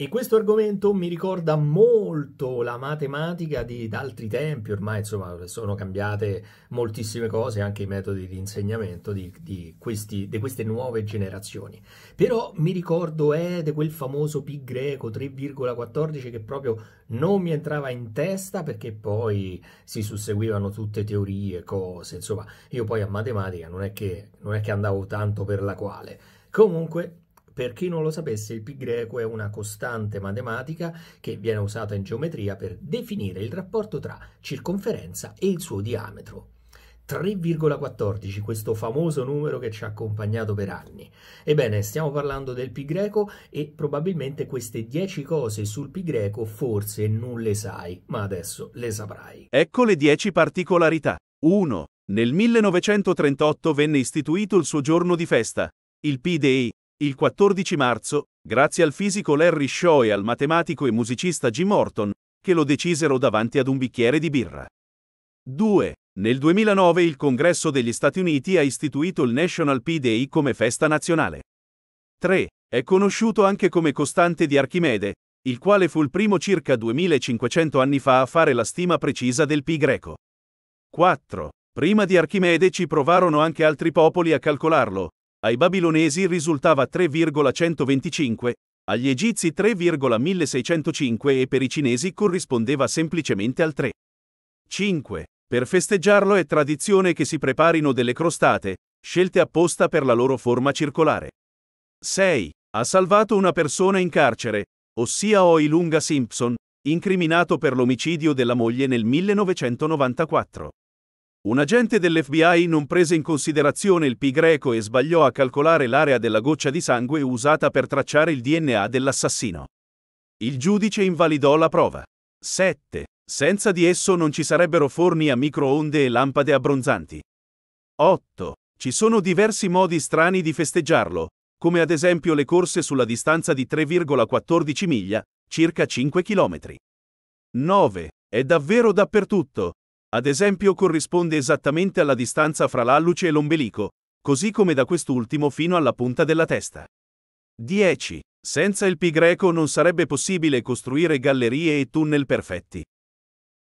E questo argomento mi ricorda molto la matematica di altri tempi, ormai insomma sono cambiate moltissime cose, anche i metodi di insegnamento di, di, questi, di queste nuove generazioni. Però mi ricordo eh, di quel famoso pi greco 3,14 che proprio non mi entrava in testa perché poi si susseguivano tutte teorie, cose, insomma io poi a matematica non è che, non è che andavo tanto per la quale. Comunque per chi non lo sapesse, il pi greco è una costante matematica che viene usata in geometria per definire il rapporto tra circonferenza e il suo diametro. 3,14, questo famoso numero che ci ha accompagnato per anni. Ebbene, stiamo parlando del pi greco e probabilmente queste 10 cose sul pi greco forse non le sai, ma adesso le saprai. Ecco le 10 particolarità. 1. Nel 1938 venne istituito il suo giorno di festa, il P-Day, il 14 marzo, grazie al fisico Larry Shaw e al matematico e musicista Jim Orton, che lo decisero davanti ad un bicchiere di birra. 2. Nel 2009 il Congresso degli Stati Uniti ha istituito il National P-Day come festa nazionale. 3. È conosciuto anche come costante di Archimede, il quale fu il primo circa 2500 anni fa a fare la stima precisa del pi greco. 4. Prima di Archimede ci provarono anche altri popoli a calcolarlo, ai babilonesi risultava 3,125, agli egizi 3,1605 e per i cinesi corrispondeva semplicemente al 3. 5. Per festeggiarlo è tradizione che si preparino delle crostate, scelte apposta per la loro forma circolare. 6. Ha salvato una persona in carcere, ossia Oi Lunga Simpson, incriminato per l'omicidio della moglie nel 1994. Un agente dell'FBI non prese in considerazione il pi greco e sbagliò a calcolare l'area della goccia di sangue usata per tracciare il DNA dell'assassino. Il giudice invalidò la prova. 7. Senza di esso non ci sarebbero forni a microonde e lampade abbronzanti. 8. Ci sono diversi modi strani di festeggiarlo, come ad esempio le corse sulla distanza di 3,14 miglia, circa 5 km. 9. È davvero dappertutto, ad esempio corrisponde esattamente alla distanza fra l'alluce e l'ombelico, così come da quest'ultimo fino alla punta della testa. 10. Senza il pi greco non sarebbe possibile costruire gallerie e tunnel perfetti.